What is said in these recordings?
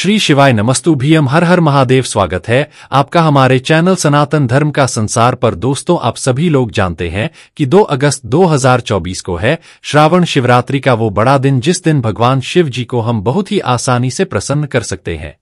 श्री शिवाय नमस्तु भीम हर हर महादेव स्वागत है आपका हमारे चैनल सनातन धर्म का संसार पर दोस्तों आप सभी लोग जानते हैं कि 2 अगस्त 2024 को है श्रावण शिवरात्रि का वो बड़ा दिन जिस दिन भगवान शिव जी को हम बहुत ही आसानी से प्रसन्न कर सकते हैं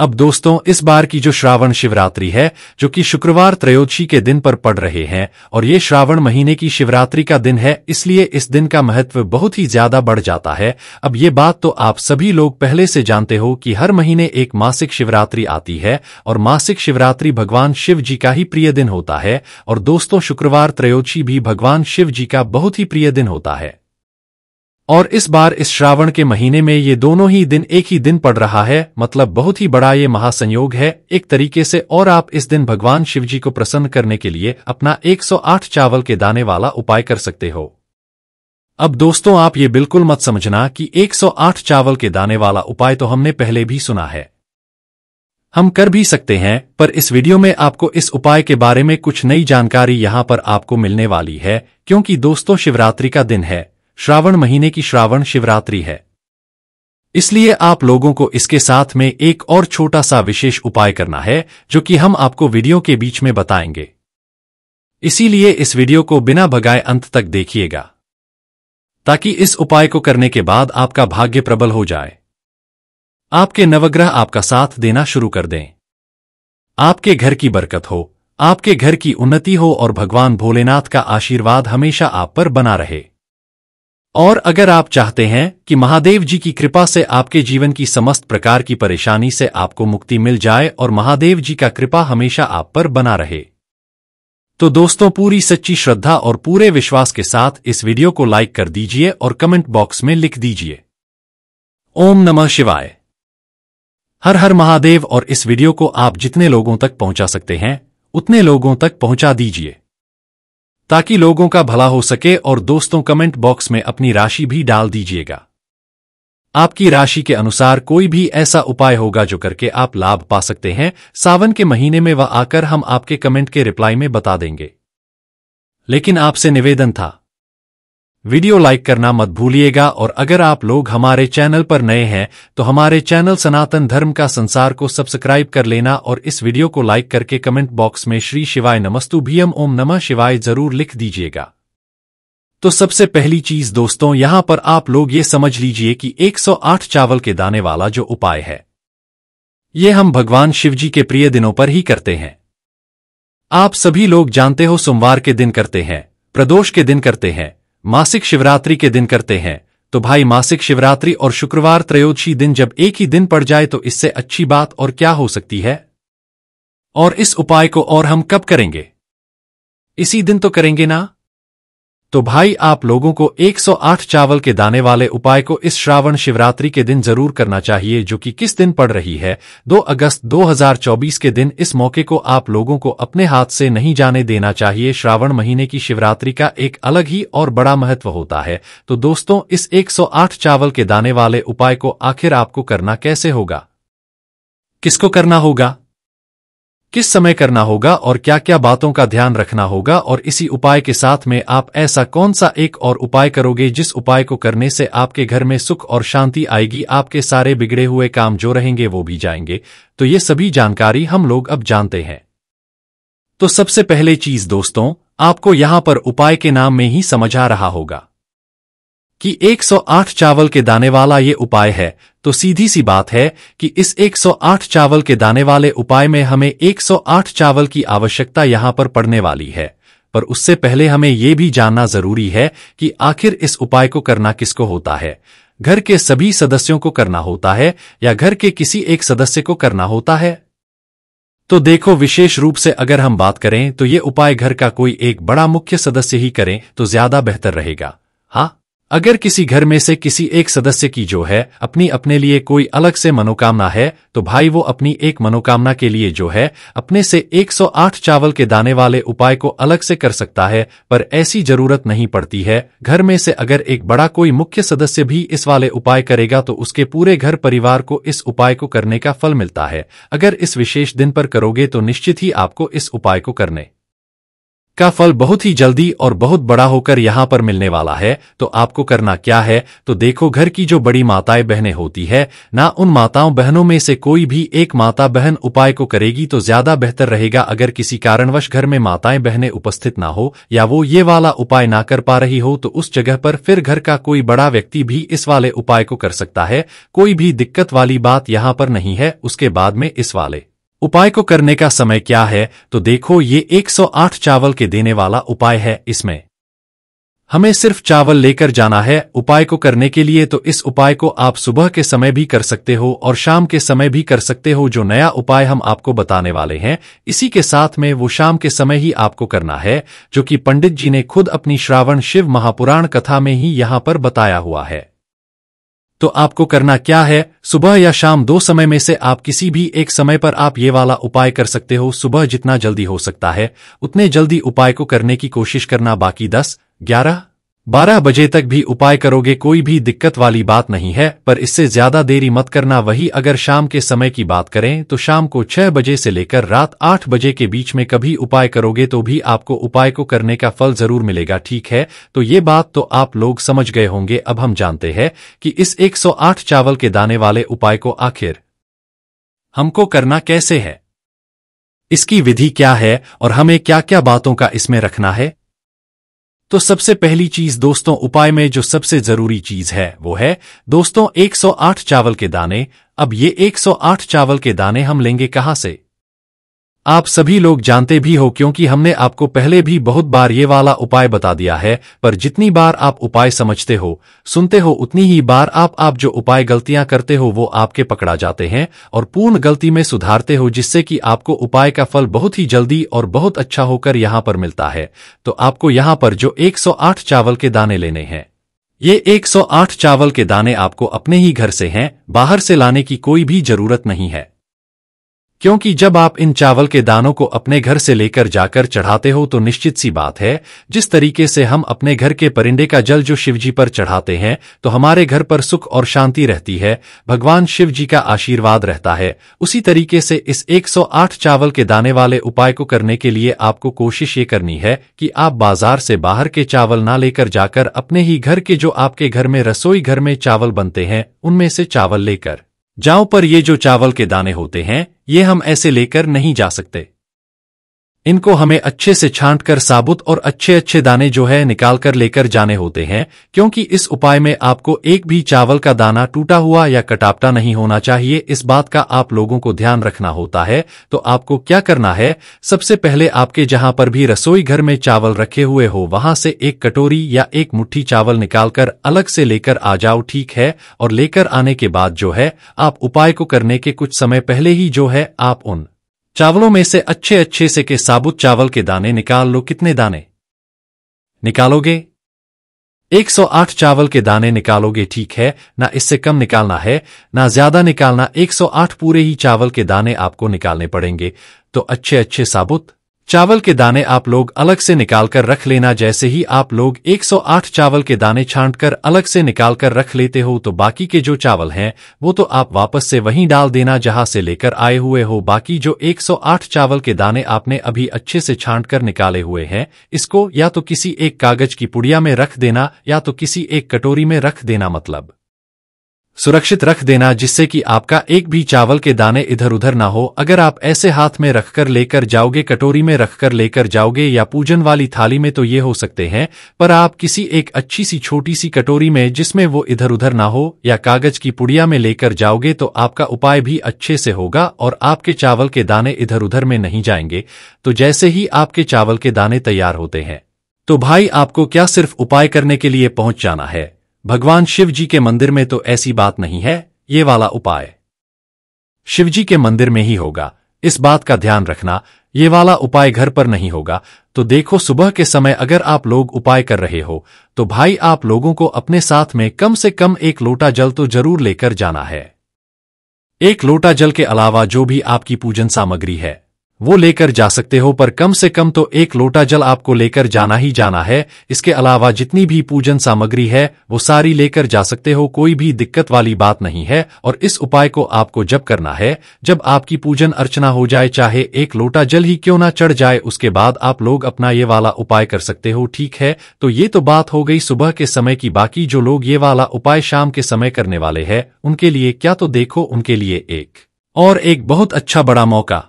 अब दोस्तों इस बार की जो श्रावण शिवरात्रि है जो कि शुक्रवार त्रयोदशी के दिन पर पड़ रहे हैं और ये श्रावण महीने की शिवरात्रि का दिन है इसलिए इस दिन का महत्व बहुत ही ज्यादा बढ़ जाता है अब ये बात तो आप सभी लोग पहले से जानते हो कि हर महीने एक मासिक शिवरात्रि आती है और मासिक शिवरात्रि भगवान शिव जी का ही प्रिय दिन होता है और दोस्तों शुक्रवार त्रयोदशी भी भगवान शिव जी का बहुत ही प्रिय दिन होता है और इस बार इस श्रावण के महीने में ये दोनों ही दिन एक ही दिन पड़ रहा है मतलब बहुत ही बड़ा ये महासंयोग है एक तरीके से और आप इस दिन भगवान शिव जी को प्रसन्न करने के लिए अपना 108 चावल के दाने वाला उपाय कर सकते हो अब दोस्तों आप ये बिल्कुल मत समझना कि 108 चावल के दाने वाला उपाय तो हमने पहले भी सुना है हम कर भी सकते हैं पर इस वीडियो में आपको इस उपाय के बारे में कुछ नई जानकारी यहाँ पर आपको मिलने वाली है क्योंकि दोस्तों शिवरात्रि का दिन है श्रावण महीने की श्रावण शिवरात्रि है इसलिए आप लोगों को इसके साथ में एक और छोटा सा विशेष उपाय करना है जो कि हम आपको वीडियो के बीच में बताएंगे इसीलिए इस वीडियो को बिना भगाए अंत तक देखिएगा ताकि इस उपाय को करने के बाद आपका भाग्य प्रबल हो जाए आपके नवग्रह आपका साथ देना शुरू कर दें आपके घर की बरकत हो आपके घर की उन्नति हो और भगवान भोलेनाथ का आशीर्वाद हमेशा आप पर बना रहे और अगर आप चाहते हैं कि महादेव जी की कृपा से आपके जीवन की समस्त प्रकार की परेशानी से आपको मुक्ति मिल जाए और महादेव जी का कृपा हमेशा आप पर बना रहे तो दोस्तों पूरी सच्ची श्रद्धा और पूरे विश्वास के साथ इस वीडियो को लाइक कर दीजिए और कमेंट बॉक्स में लिख दीजिए ओम नमः शिवाय हर हर महादेव और इस वीडियो को आप जितने लोगों तक पहुंचा सकते हैं उतने लोगों तक पहुंचा दीजिए ताकि लोगों का भला हो सके और दोस्तों कमेंट बॉक्स में अपनी राशि भी डाल दीजिएगा आपकी राशि के अनुसार कोई भी ऐसा उपाय होगा जो करके आप लाभ पा सकते हैं सावन के महीने में वह आकर हम आपके कमेंट के रिप्लाई में बता देंगे लेकिन आपसे निवेदन था वीडियो लाइक करना मत भूलिएगा और अगर आप लोग हमारे चैनल पर नए हैं तो हमारे चैनल सनातन धर्म का संसार को सब्सक्राइब कर लेना और इस वीडियो को लाइक करके कमेंट बॉक्स में श्री शिवाय नमस्तु भीम ओम नमः शिवाय जरूर लिख दीजिएगा तो सबसे पहली चीज दोस्तों यहां पर आप लोग ये समझ लीजिए कि 108 चावल के दाने वाला जो उपाय है ये हम भगवान शिवजी के प्रिय दिनों पर ही करते हैं आप सभी लोग जानते हो सोमवार के दिन करते हैं प्रदोष के दिन करते हैं मासिक शिवरात्रि के दिन करते हैं तो भाई मासिक शिवरात्रि और शुक्रवार त्रयोदशी दिन जब एक ही दिन पड़ जाए तो इससे अच्छी बात और क्या हो सकती है और इस उपाय को और हम कब करेंगे इसी दिन तो करेंगे ना तो भाई आप लोगों को 108 चावल के दाने वाले उपाय को इस श्रावण शिवरात्रि के दिन जरूर करना चाहिए जो कि किस दिन पड़ रही है 2 अगस्त 2024 के दिन इस मौके को आप लोगों को अपने हाथ से नहीं जाने देना चाहिए श्रावण महीने की शिवरात्रि का एक अलग ही और बड़ा महत्व होता है तो दोस्तों इस 108 चावल के दाने वाले उपाय को आखिर आपको करना कैसे होगा किसको करना होगा किस समय करना होगा और क्या क्या बातों का ध्यान रखना होगा और इसी उपाय के साथ में आप ऐसा कौन सा एक और उपाय करोगे जिस उपाय को करने से आपके घर में सुख और शांति आएगी आपके सारे बिगड़े हुए काम जो रहेंगे वो भी जाएंगे तो ये सभी जानकारी हम लोग अब जानते हैं तो सबसे पहले चीज दोस्तों आपको यहां पर उपाय के नाम में ही समझ आ रहा होगा कि 108 चावल के दाने वाला ये उपाय है तो सीधी सी बात है कि इस 108 चावल के दाने वाले उपाय में हमें 108 चावल की आवश्यकता यहाँ पर पड़ने वाली है पर उससे पहले हमें ये भी जानना जरूरी है कि आखिर इस उपाय को करना किसको होता है घर के सभी सदस्यों को करना होता है या घर के किसी एक सदस्य को करना होता है तो देखो विशेष रूप से अगर हम बात करें तो ये उपाय घर का कोई एक बड़ा मुख्य सदस्य ही करें तो ज्यादा बेहतर रहेगा अगर किसी घर में से किसी एक सदस्य की जो है अपनी अपने लिए कोई अलग से मनोकामना है तो भाई वो अपनी एक मनोकामना के लिए जो है अपने से 108 चावल के दाने वाले उपाय को अलग से कर सकता है पर ऐसी जरूरत नहीं पड़ती है घर में से अगर एक बड़ा कोई मुख्य सदस्य भी इस वाले उपाय करेगा तो उसके पूरे घर परिवार को इस उपाय को करने का फल मिलता है अगर इस विशेष दिन पर करोगे तो निश्चित ही आपको इस उपाय को करने का फल बहुत ही जल्दी और बहुत बड़ा होकर यहाँ पर मिलने वाला है तो आपको करना क्या है तो देखो घर की जो बड़ी माताएं बहनें होती है ना उन माताओं बहनों में से कोई भी एक माता बहन उपाय को करेगी तो ज्यादा बेहतर रहेगा अगर किसी कारणवश घर में माताएं बहनें उपस्थित ना हो या वो ये वाला उपाय ना कर पा रही हो तो उस जगह पर फिर घर का कोई बड़ा व्यक्ति भी इस वाले उपाय को कर सकता है कोई भी दिक्कत वाली बात यहाँ पर नहीं है उसके बाद में इस वाले उपाय को करने का समय क्या है तो देखो ये 108 चावल के देने वाला उपाय है इसमें हमें सिर्फ चावल लेकर जाना है उपाय को करने के लिए तो इस उपाय को आप सुबह के समय भी कर सकते हो और शाम के समय भी कर सकते हो जो नया उपाय हम आपको बताने वाले हैं इसी के साथ में वो शाम के समय ही आपको करना है जो कि पंडित जी ने खुद अपनी श्रावण शिव महापुराण कथा में ही यहाँ पर बताया हुआ है तो आपको करना क्या है सुबह या शाम दो समय में से आप किसी भी एक समय पर आप ये वाला उपाय कर सकते हो सुबह जितना जल्दी हो सकता है उतने जल्दी उपाय को करने की कोशिश करना बाकी दस ग्यारह बारह बजे तक भी उपाय करोगे कोई भी दिक्कत वाली बात नहीं है पर इससे ज्यादा देरी मत करना वही अगर शाम के समय की बात करें तो शाम को छह बजे से लेकर रात आठ बजे के बीच में कभी उपाय करोगे तो भी आपको उपाय को करने का फल जरूर मिलेगा ठीक है तो ये बात तो आप लोग समझ गए होंगे अब हम जानते हैं कि इस एक चावल के दाने वाले उपाय को आखिर हमको करना कैसे है इसकी विधि क्या है और हमें क्या क्या बातों का इसमें रखना है तो सबसे पहली चीज दोस्तों उपाय में जो सबसे जरूरी चीज है वो है दोस्तों 108 चावल के दाने अब ये 108 चावल के दाने हम लेंगे कहाँ से आप सभी लोग जानते भी हो क्योंकि हमने आपको पहले भी बहुत बार ये वाला उपाय बता दिया है पर जितनी बार आप उपाय समझते हो सुनते हो उतनी ही बार आप आप जो उपाय गलतियां करते हो वो आपके पकड़ा जाते हैं और पूर्ण गलती में सुधारते हो जिससे कि आपको उपाय का फल बहुत ही जल्दी और बहुत अच्छा होकर यहाँ पर मिलता है तो आपको यहाँ पर जो एक चावल के दाने लेने हैं ये 108 चावल के दाने आपको अपने ही घर से हैं बाहर से लाने की कोई भी जरूरत नहीं है क्योंकि जब आप इन चावल के दानों को अपने घर से लेकर जाकर चढ़ाते हो तो निश्चित सी बात है जिस तरीके से हम अपने घर के परिंदे का जल जो शिवजी पर चढ़ाते हैं तो हमारे घर पर सुख और शांति रहती है भगवान शिव जी का आशीर्वाद रहता है उसी तरीके से इस 108 चावल के दाने वाले उपाय को करने के लिए आपको कोशिश ये करनी है कि आप बाजार से बाहर के चावल ना लेकर जाकर अपने ही घर के जो आपके घर में रसोई घर में चावल बनते हैं उनमें से चावल लेकर जाओ पर ये जो चावल के दाने होते हैं ये हम ऐसे लेकर नहीं जा सकते इनको हमें अच्छे से छांट कर साबुत और अच्छे अच्छे दाने जो है निकाल कर लेकर जाने होते हैं क्योंकि इस उपाय में आपको एक भी चावल का दाना टूटा हुआ या कटापटा नहीं होना चाहिए इस बात का आप लोगों को ध्यान रखना होता है तो आपको क्या करना है सबसे पहले आपके जहां पर भी रसोई घर में चावल रखे हुए हो वहां से एक कटोरी या एक मुठ्ठी चावल निकालकर अलग से लेकर आ जाओ ठीक है और लेकर आने के बाद जो है आप उपाय को करने के कुछ समय पहले ही जो है आप उन चावलों में से अच्छे अच्छे से के साबुत चावल के दाने निकाल लो कितने दाने निकालोगे 108 चावल के दाने निकालोगे ठीक है ना इससे कम निकालना है ना ज्यादा निकालना 108 पूरे ही चावल के दाने आपको निकालने पड़ेंगे तो अच्छे अच्छे साबुत चावल के दाने आप लोग अलग से निकालकर रख लेना जैसे ही आप लोग 108 चावल के दाने छांटकर अलग से निकालकर रख लेते हो तो बाकी के जो चावल हैं वो तो आप वापस से वहीं डाल देना जहां से लेकर आए हुए हो बाकी जो 108 चावल के दाने आपने अभी अच्छे से छांटकर निकाले हुए हैं इसको या तो किसी एक कागज की पुड़िया में रख देना या तो किसी एक कटोरी में रख देना मतलब सुरक्षित रख देना जिससे कि आपका एक भी चावल के दाने इधर उधर ना हो अगर आप ऐसे हाथ में रखकर लेकर जाओगे कटोरी में रखकर लेकर जाओगे या पूजन वाली थाली में तो ये हो सकते हैं पर आप किसी एक अच्छी सी छोटी सी कटोरी में जिसमें वो इधर उधर ना हो या कागज की पुड़िया में लेकर जाओगे तो आपका उपाय भी अच्छे से होगा और आपके चावल के दाने इधर उधर में नहीं जाएंगे तो जैसे ही आपके चावल के दाने तैयार होते हैं तो भाई आपको क्या सिर्फ उपाय करने के लिए पहुंच जाना है भगवान शिव जी के मंदिर में तो ऐसी बात नहीं है ये वाला उपाय शिव जी के मंदिर में ही होगा इस बात का ध्यान रखना ये वाला उपाय घर पर नहीं होगा तो देखो सुबह के समय अगर आप लोग उपाय कर रहे हो तो भाई आप लोगों को अपने साथ में कम से कम एक लोटा जल तो जरूर लेकर जाना है एक लोटा जल के अलावा जो भी आपकी पूजन सामग्री है वो लेकर जा सकते हो पर कम से कम तो एक लोटा जल आपको लेकर जाना ही जाना है इसके अलावा जितनी भी पूजन सामग्री है वो सारी लेकर जा सकते हो कोई भी दिक्कत वाली बात नहीं है और इस उपाय को आपको जब करना है जब आपकी पूजन अर्चना हो जाए चाहे एक लोटा जल ही क्यों ना चढ़ जाए उसके बाद आप लोग अपना ये वाला उपाय कर सकते हो ठीक है तो ये तो बात हो गई सुबह के समय की बाकी जो लोग ये वाला उपाय शाम के समय करने वाले है उनके लिए क्या तो देखो उनके लिए एक और एक बहुत अच्छा बड़ा मौका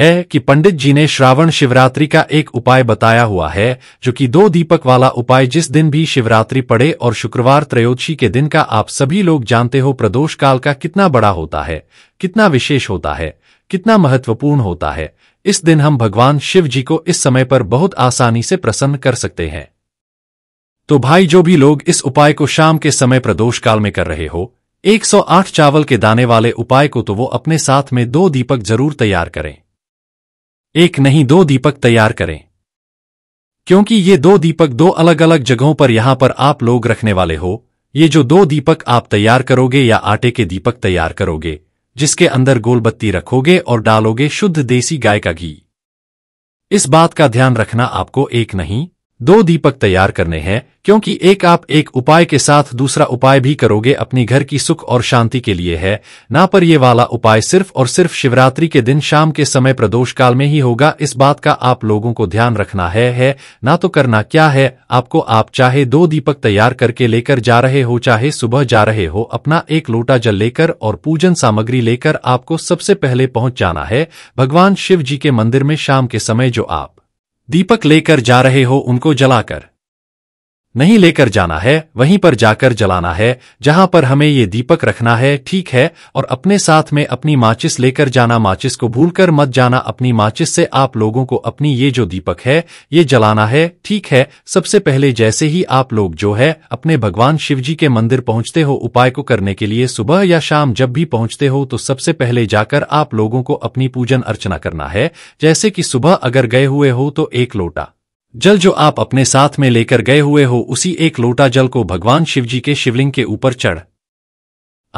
है कि पंडित जी ने श्रावण शिवरात्रि का एक उपाय बताया हुआ है जो कि दो दीपक वाला उपाय जिस दिन भी शिवरात्रि पड़े और शुक्रवार त्रयोदशी के दिन का आप सभी लोग जानते हो प्रदोष काल का कितना बड़ा होता है कितना विशेष होता है कितना महत्वपूर्ण होता है इस दिन हम भगवान शिव जी को इस समय पर बहुत आसानी से प्रसन्न कर सकते हैं तो भाई जो भी लोग इस उपाय को शाम के समय प्रदोष काल में कर रहे हो 108 चावल के दाने वाले उपाय को तो वो अपने साथ में दो दीपक जरूर तैयार करें एक नहीं दो दीपक तैयार करें क्योंकि ये दो दीपक दो अलग अलग जगहों पर यहां पर आप लोग रखने वाले हो ये जो दो दीपक आप तैयार करोगे या आटे के दीपक तैयार करोगे जिसके अंदर गोलबत्ती रखोगे और डालोगे शुद्ध देसी गाय का घी इस बात का ध्यान रखना आपको एक नहीं दो दीपक तैयार करने हैं क्योंकि एक आप एक उपाय के साथ दूसरा उपाय भी करोगे अपनी घर की सुख और शांति के लिए है ना पर ये वाला उपाय सिर्फ और सिर्फ शिवरात्रि के दिन शाम के समय प्रदोष काल में ही होगा इस बात का आप लोगों को ध्यान रखना है है ना तो करना क्या है आपको आप चाहे दो दीपक तैयार करके लेकर जा रहे हो चाहे सुबह जा रहे हो अपना एक लोटा जल लेकर और पूजन सामग्री लेकर आपको सबसे पहले पहुँच जाना है भगवान शिव जी के मंदिर में शाम के समय जो आप दीपक लेकर जा रहे हो उनको जलाकर नहीं लेकर जाना है वहीं पर जाकर जलाना है जहां पर हमें ये दीपक रखना है ठीक है और अपने साथ में अपनी माचिस लेकर जाना माचिस को भूलकर मत जाना अपनी माचिस से आप लोगों को अपनी ये जो दीपक है ये जलाना है ठीक है सबसे पहले जैसे ही आप लोग जो है अपने भगवान शिव जी के मंदिर पहुँचते हो उपाय को करने के लिए सुबह या शाम जब भी पहुँचते हो तो सबसे पहले जाकर आप लोगों को अपनी पूजन अर्चना करना है जैसे की सुबह अगर गए हुए हो तो एक लोटा जल जो आप अपने साथ में लेकर गए हुए हो उसी एक लोटा जल को भगवान शिवजी के शिवलिंग के ऊपर चढ़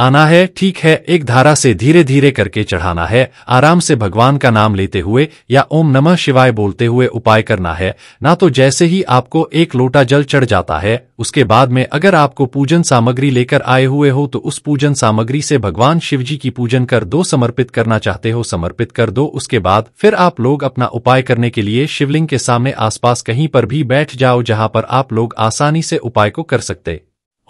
आना है ठीक है एक धारा से धीरे धीरे करके चढ़ाना है आराम से भगवान का नाम लेते हुए या ओम नमः शिवाय बोलते हुए उपाय करना है ना तो जैसे ही आपको एक लोटा जल चढ़ जाता है उसके बाद में अगर आपको पूजन सामग्री लेकर आए हुए हो तो उस पूजन सामग्री से भगवान शिव जी की पूजन कर दो समर्पित करना चाहते हो समर्पित कर दो उसके बाद फिर आप लोग अपना उपाय करने के लिए शिवलिंग के सामने आस कहीं पर भी बैठ जाओ जहाँ पर आप लोग आसानी से उपाय को कर सकते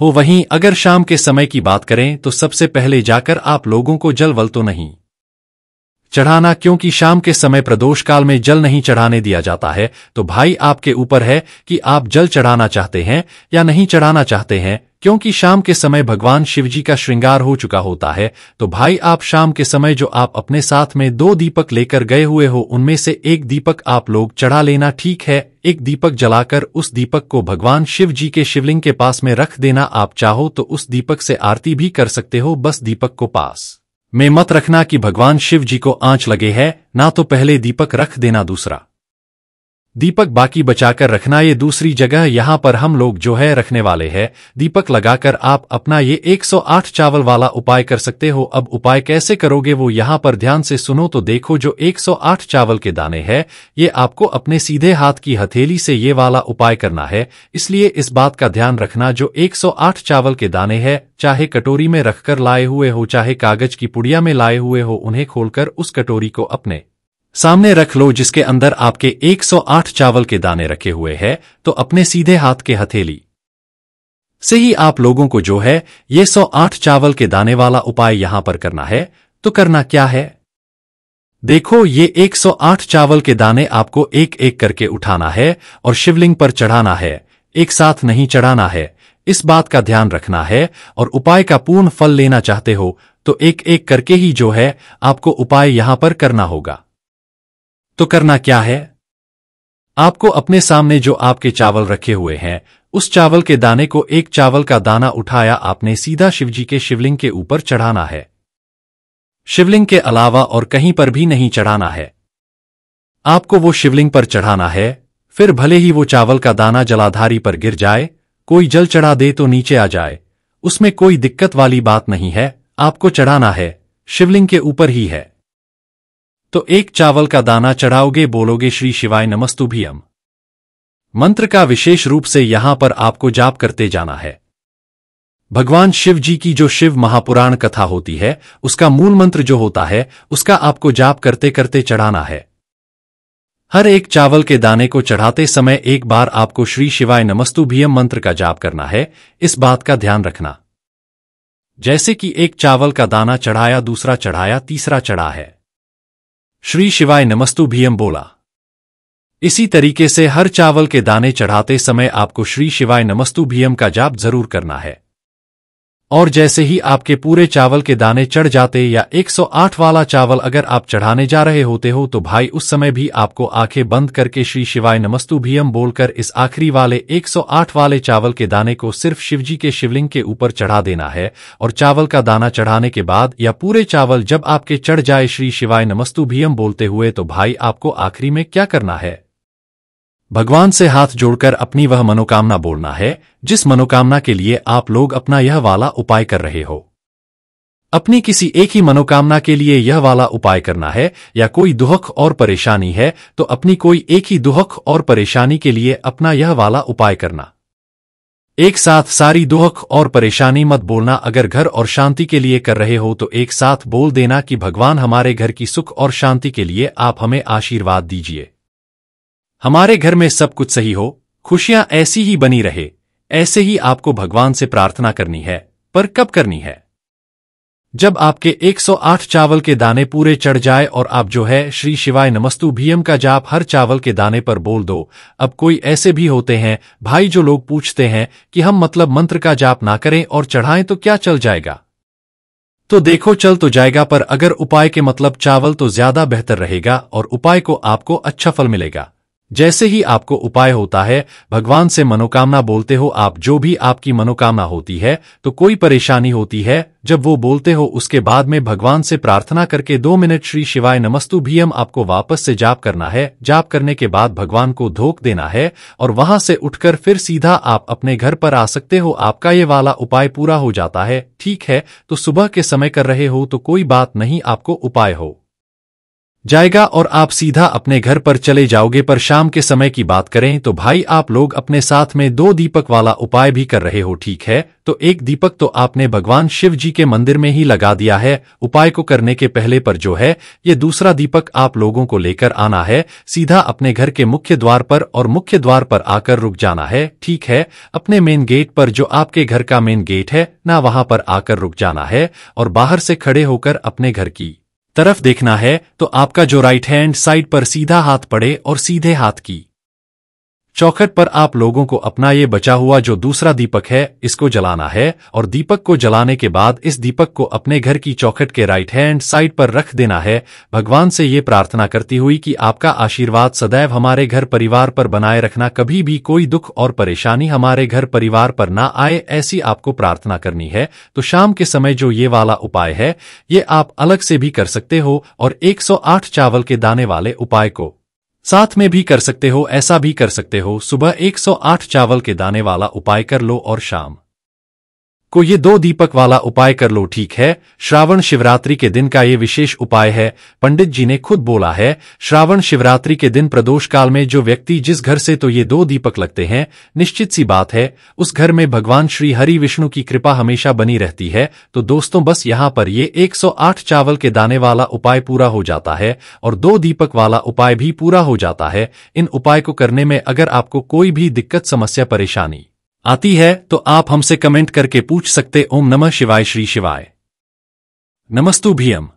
हो वहीं अगर शाम के समय की बात करें तो सबसे पहले जाकर आप लोगों को जल वल तो नहीं चढ़ाना क्योंकि शाम के समय प्रदोष काल में जल नहीं चढ़ाने दिया जाता है तो भाई आपके ऊपर है कि आप जल चढ़ाना चाहते हैं या नहीं चढ़ाना चाहते हैं क्योंकि शाम के समय भगवान शिवजी का श्रृंगार हो चुका होता है तो भाई आप शाम के समय जो आप अपने साथ में दो दीपक लेकर गए हुए हो उनमें से एक दीपक आप लोग चढ़ा लेना ठीक है एक दीपक जलाकर उस दीपक को भगवान शिव जी के शिवलिंग के पास में रख देना आप चाहो तो उस दीपक से आरती भी कर सकते हो बस दीपक को पास में मत रखना कि भगवान शिव जी को आंच लगे है ना तो पहले दीपक रख देना दूसरा दीपक बाकी बचाकर रखना ये दूसरी जगह यहाँ पर हम लोग जो है रखने वाले हैं दीपक लगाकर आप अपना ये 108 चावल वाला उपाय कर सकते हो अब उपाय कैसे करोगे वो यहाँ पर ध्यान से सुनो तो देखो जो 108 चावल के दाने हैं ये आपको अपने सीधे हाथ की हथेली से ये वाला उपाय करना है इसलिए इस बात का ध्यान रखना जो एक चावल के दाने है चाहे कटोरी में रखकर लाए हुए हो चाहे कागज की पुड़िया में लाए हुए हो उन्हें खोलकर उस कटोरी को अपने सामने रख लो जिसके अंदर आपके 108 चावल के दाने रखे हुए हैं तो अपने सीधे हाथ के हथेली से ही आप लोगों को जो है ये 108 चावल के दाने वाला उपाय यहां पर करना है तो करना क्या है देखो ये 108 चावल के दाने आपको एक एक करके उठाना है और शिवलिंग पर चढ़ाना है एक साथ नहीं चढ़ाना है इस बात का ध्यान रखना है और उपाय का पूर्ण फल लेना चाहते हो तो एक एक करके ही जो है आपको उपाय यहां पर करना होगा तो करना क्या है आपको अपने सामने जो आपके चावल रखे हुए हैं उस चावल के दाने को एक चावल का दाना उठाया आपने सीधा शिवजी के शिवलिंग के ऊपर चढ़ाना है शिवलिंग के अलावा और कहीं पर भी नहीं चढ़ाना है आपको वो शिवलिंग पर चढ़ाना है फिर भले ही वो चावल का दाना जलाधारी पर गिर जाए कोई जल चढ़ा दे तो नीचे आ जाए उसमें कोई दिक्कत वाली बात नहीं है आपको चढ़ाना है शिवलिंग के ऊपर ही है तो एक चावल का दाना चढ़ाओगे बोलोगे श्री शिवाय नमस्तु भी हम मंत्र का विशेष रूप से यहां पर आपको जाप करते जाना है भगवान शिव जी की जो शिव महापुराण कथा होती है उसका मूल मंत्र जो होता है उसका आपको जाप करते करते चढ़ाना है हर एक चावल के दाने को चढ़ाते समय एक बार आपको श्री शिवाय नमस्तु भीयम मंत्र का जाप करना है इस बात का ध्यान रखना जैसे कि एक चावल का दाना चढ़ाया दूसरा चढ़ाया तीसरा चढ़ा है श्री शिवाय नमस्तु भीम बोला इसी तरीके से हर चावल के दाने चढ़ाते समय आपको श्री शिवाय नमस्तु भीम का जाप जरूर करना है और जैसे ही आपके पूरे चावल के दाने चढ़ जाते या 108 वाला चावल अगर आप चढ़ाने जा रहे होते हो तो भाई उस समय भी आपको आंखें बंद करके श्री शिवाय नमस्तु भीयम बोलकर इस आखिरी वाले 108 वाले चावल के दाने को सिर्फ शिवजी के शिवलिंग के ऊपर चढ़ा देना है और चावल का दाना चढ़ाने के बाद या पूरे चावल जब आपके चढ़ जाए श्री शिवाय नमस्तु भीयम बोलते हुए तो भाई आपको आखिरी में क्या करना है भगवान से हाथ जोड़कर अपनी वह मनोकामना बोलना है जिस मनोकामना के लिए आप लोग अपना यह वाला उपाय कर रहे हो अपनी किसी एक ही मनोकामना के लिए यह वाला उपाय करना है या कोई दुहक और परेशानी है तो अपनी कोई एक ही दुहक और परेशानी के लिए अपना यह वाला उपाय करना एक साथ सारी दुहक और परेशानी मत बोलना अगर घर और शांति के लिए कर रहे हो तो एक साथ बोल देना कि भगवान हमारे घर की सुख और शांति के लिए आप हमें आशीर्वाद दीजिए हमारे घर में सब कुछ सही हो खुशियां ऐसी ही बनी रहे ऐसे ही आपको भगवान से प्रार्थना करनी है पर कब करनी है जब आपके 108 चावल के दाने पूरे चढ़ जाए और आप जो है श्री शिवाय नमस्तु भीम का जाप हर चावल के दाने पर बोल दो अब कोई ऐसे भी होते हैं भाई जो लोग पूछते हैं कि हम मतलब मंत्र का जाप ना करें और चढ़ाएं तो क्या चल जाएगा तो देखो चल तो जाएगा पर अगर उपाय के मतलब चावल तो ज्यादा बेहतर रहेगा और उपाय को आपको अच्छा फल मिलेगा जैसे ही आपको उपाय होता है भगवान से मनोकामना बोलते हो आप जो भी आपकी मनोकामना होती है तो कोई परेशानी होती है जब वो बोलते हो उसके बाद में भगवान से प्रार्थना करके दो मिनट श्री शिवाय नमस्तु भीम आपको वापस से जाप करना है जाप करने के बाद भगवान को धोख देना है और वहां से उठकर फिर सीधा आप अपने घर पर आ सकते हो आपका ये वाला उपाय पूरा हो जाता है ठीक है तो सुबह के समय कर रहे हो तो कोई बात नहीं आपको उपाय हो जाएगा और आप सीधा अपने घर पर चले जाओगे पर शाम के समय की बात करें तो भाई आप लोग अपने साथ में दो दीपक वाला उपाय भी कर रहे हो ठीक है तो एक दीपक तो आपने भगवान शिव जी के मंदिर में ही लगा दिया है उपाय को करने के पहले पर जो है ये दूसरा दीपक आप लोगों को लेकर आना है सीधा अपने घर के मुख्य द्वार पर और मुख्य द्वार पर आकर रुक जाना है ठीक है अपने मेन गेट पर जो आपके घर का मेन गेट है ना वहाँ पर आकर रुक जाना है और बाहर से खड़े होकर अपने घर की तरफ देखना है तो आपका जो राइट हैंड साइड पर सीधा हाथ पड़े और सीधे हाथ की चौखट पर आप लोगों को अपना ये बचा हुआ जो दूसरा दीपक है इसको जलाना है और दीपक को जलाने के बाद इस दीपक को अपने घर की चौखट के राइट हैंड साइड पर रख देना है भगवान से ये प्रार्थना करती हुई कि आपका आशीर्वाद सदैव हमारे घर परिवार पर बनाए रखना कभी भी कोई दुख और परेशानी हमारे घर परिवार पर ना आए ऐसी आपको प्रार्थना करनी है तो शाम के समय जो ये वाला उपाय है ये आप अलग से भी कर सकते हो और एक चावल के दाने वाले उपाय को साथ में भी कर सकते हो ऐसा भी कर सकते हो सुबह 108 चावल के दाने वाला उपाय कर लो और शाम को ये दो दीपक वाला उपाय कर लो ठीक है श्रावण शिवरात्रि के दिन का ये विशेष उपाय है पंडित जी ने खुद बोला है श्रावण शिवरात्रि के दिन प्रदोष काल में जो व्यक्ति जिस घर से तो ये दो दीपक लगते हैं निश्चित सी बात है उस घर में भगवान श्री हरि विष्णु की कृपा हमेशा बनी रहती है तो दोस्तों बस यहाँ पर ये एक चावल के दाने वाला उपाय पूरा हो जाता है और दो दीपक वाला उपाय भी पूरा हो जाता है इन उपाय को करने में अगर आपको कोई भी दिक्कत समस्या परेशानी आती है तो आप हमसे कमेंट करके पूछ सकते ओम नमः शिवाय श्री शिवाय नमस्तु भीम